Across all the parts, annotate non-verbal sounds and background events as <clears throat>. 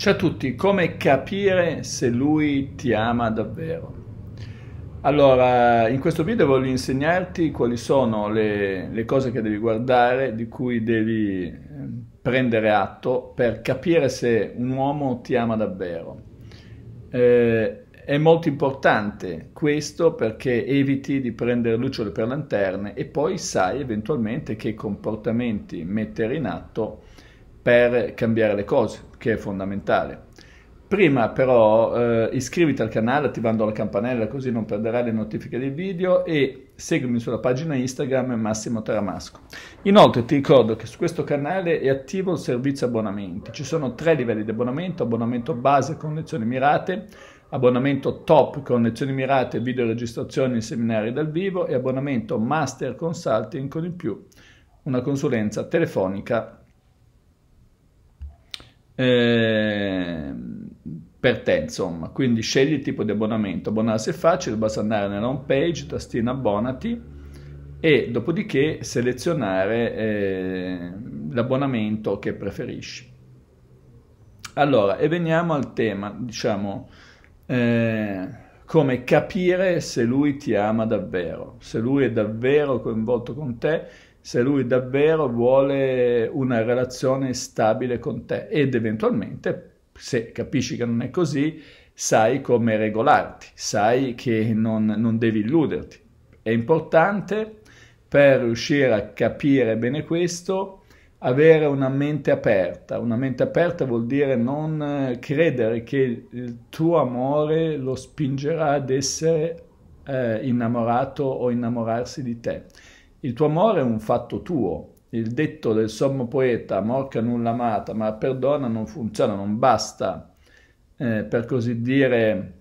Ciao a tutti, come capire se lui ti ama davvero? Allora, in questo video voglio insegnarti quali sono le, le, cose che devi guardare, di cui devi ehm, prendere atto per capire se un uomo ti ama davvero. Eh, è molto importante questo perché eviti di prendere lucciole per lanterne e poi sai eventualmente che comportamenti mettere in atto per cambiare le cose, che è fondamentale. Prima però eh, iscriviti al canale attivando la campanella così non perderai le notifiche dei video e seguimi sulla pagina Instagram Massimo Taramasco. Inoltre ti ricordo che su questo canale è attivo il servizio abbonamenti. Ci sono tre livelli di abbonamento, abbonamento base con lezioni mirate, abbonamento top con lezioni mirate, video registrazioni e seminari dal vivo e abbonamento master consulting con in più una consulenza telefonica Ehm, per te, insomma. Quindi scegli il tipo di abbonamento. Abbonarsi è facile, basta andare nella home page, tastina abbonati e dopodiché selezionare eh, l'abbonamento che preferisci. Allora, e veniamo al tema, diciamo, eh, come capire se lui ti ama davvero, se lui è davvero coinvolto con te se lui davvero vuole una relazione stabile con te ed eventualmente, se capisci che non è così, sai come regolarti, sai che non, non devi illuderti. È importante per riuscire a capire bene questo avere una mente aperta. Una mente aperta vuol dire non credere che il tuo amore lo spingerà ad essere eh, innamorato o innamorarsi di te. Il tuo amore è un fatto tuo. Il detto del sommo poeta, morca nulla amata, ma perdona, non funziona, non basta. Eh, per così dire,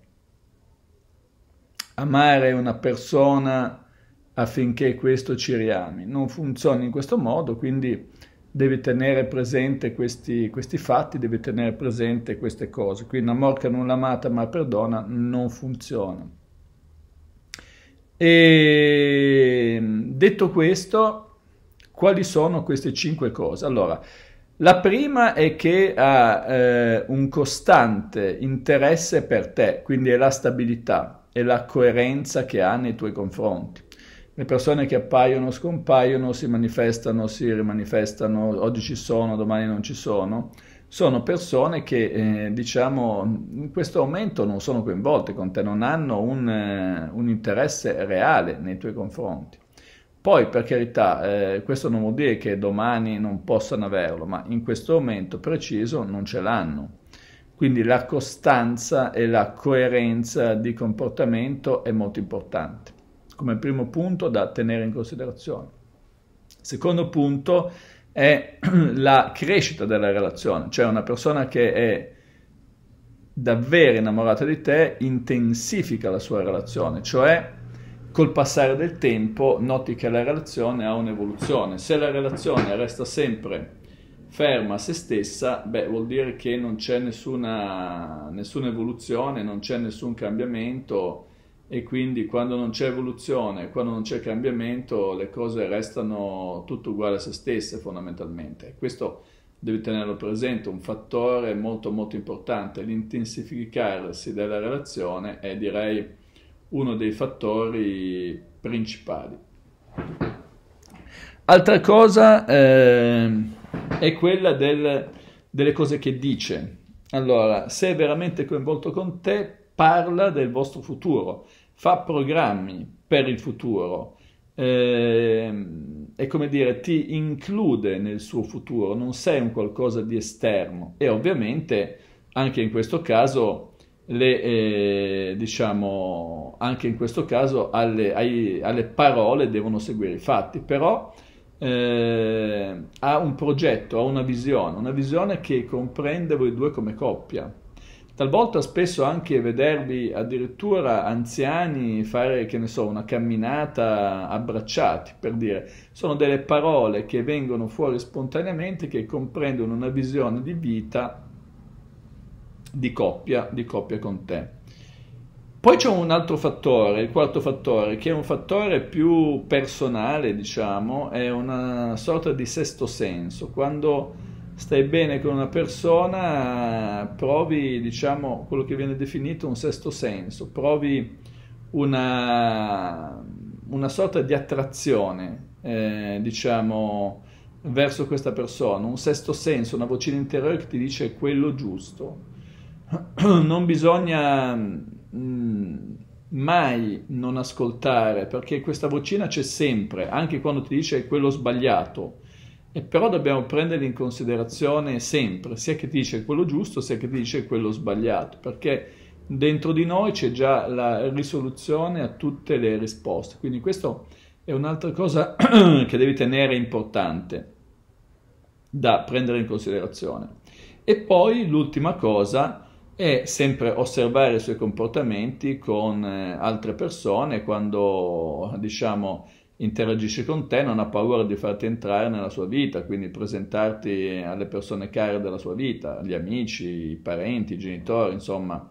amare una persona affinché questo ci riami. Non funziona in questo modo, quindi devi tenere presente questi, questi fatti, devi tenere presente queste cose. Quindi una morca nulla amata ma perdona non funziona. E detto questo, quali sono queste cinque cose? Allora, la prima è che ha eh, un costante interesse per te, quindi è la stabilità e la coerenza che ha nei tuoi confronti. Le persone che appaiono, scompaiono, si manifestano, si rimanifestano, oggi ci sono, domani non ci sono sono persone che eh, diciamo in questo momento non sono coinvolte con te, non hanno un, eh, un interesse reale nei tuoi confronti. Poi per carità, eh, questo non vuol dire che domani non possano averlo, ma in questo momento preciso non ce l'hanno. Quindi la costanza e la coerenza di comportamento è molto importante, come primo punto da tenere in considerazione. Secondo punto, è <clears throat> la crescita della relazione, cioè una persona che è davvero innamorata di te intensifica la sua relazione, cioè col passare del tempo noti che la relazione ha un'evoluzione. Se la relazione resta sempre ferma a se stessa, beh, vuol dire che non c'è nessuna, nessuna evoluzione, non c'è nessun cambiamento, e quindi quando non c'è evoluzione, quando non c'è cambiamento, le cose restano tutto uguali a se stesse fondamentalmente. Questo devi tenerlo presente, un fattore molto molto importante, l'intensificarsi della relazione è direi uno dei fattori principali. Altra cosa eh, è quella del, delle cose che dice. Allora, se è veramente coinvolto con te, parla del vostro futuro fa programmi per il futuro, ehm, è come dire, ti include nel suo futuro, non sei un qualcosa di esterno e ovviamente anche in questo caso, le, eh, diciamo, in questo caso alle, ai, alle, parole devono seguire i fatti, però eh, ha un progetto, ha una visione, una visione che comprende voi due come coppia talvolta spesso anche vedervi addirittura anziani fare, che ne so, una camminata abbracciati, per dire, sono delle parole che vengono fuori spontaneamente, che comprendono una visione di vita di coppia, di coppia con te. Poi c'è un altro fattore, il quarto fattore, che è un fattore più personale, diciamo, è una sorta di sesto senso, quando stai bene con una persona, provi, diciamo, quello che viene definito un sesto senso, provi una, una sorta di attrazione, eh, diciamo, verso questa persona, un sesto senso, una vocina interiore che ti dice quello giusto. <clears throat> Non bisogna mh, mm, mai non ascoltare, perché questa vocina c'è sempre, anche quando ti dice quello sbagliato e però dobbiamo prendere in considerazione sempre sia che dice quello giusto sia che dice quello sbagliato, perché dentro di noi c'è già la risoluzione a tutte le risposte. Quindi questo è un'altra cosa <clears throat> che devi tenere importante da prendere in considerazione. E poi l'ultima cosa è sempre osservare i suoi comportamenti con eh, altre persone quando diciamo interagisce con te, non ha paura di farti entrare nella sua vita, quindi presentarti alle persone care della sua vita, gli amici, i parenti, i genitori, insomma,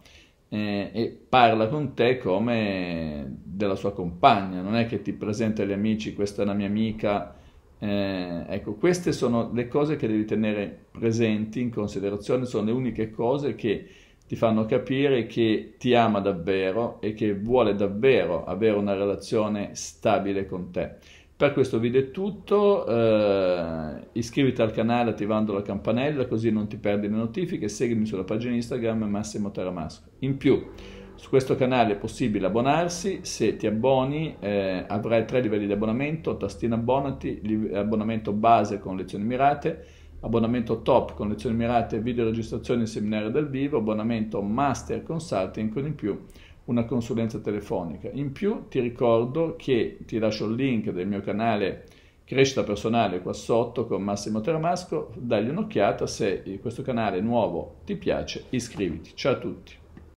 eh, e parla con te come della sua compagna, non è che ti presenta agli amici, questa è la mia amica, eh, ecco, queste sono le cose che devi tenere presenti in considerazione, sono le uniche cose che ti fanno capire che ti ama davvero e che vuole davvero avere una relazione stabile con te. Per questo video è tutto, eh, iscriviti al canale attivando la campanella così non ti perdi le notifiche, seguimi sulla pagina Instagram Massimo Taramasco. In più, su questo canale è possibile abbonarsi, se ti abboni eh, avrai tre livelli di abbonamento, tastina abbonati, abbonamento base con lezioni mirate, abbonamento top con lezioni mirate, video registrazioni e seminari dal vivo, abbonamento master consulting con in più una consulenza telefonica. In più ti ricordo che ti lascio il link del mio canale Crescita Personale qua sotto con Massimo Teramasco, dagli un'occhiata, se questo canale nuovo ti piace iscriviti. Ciao a tutti!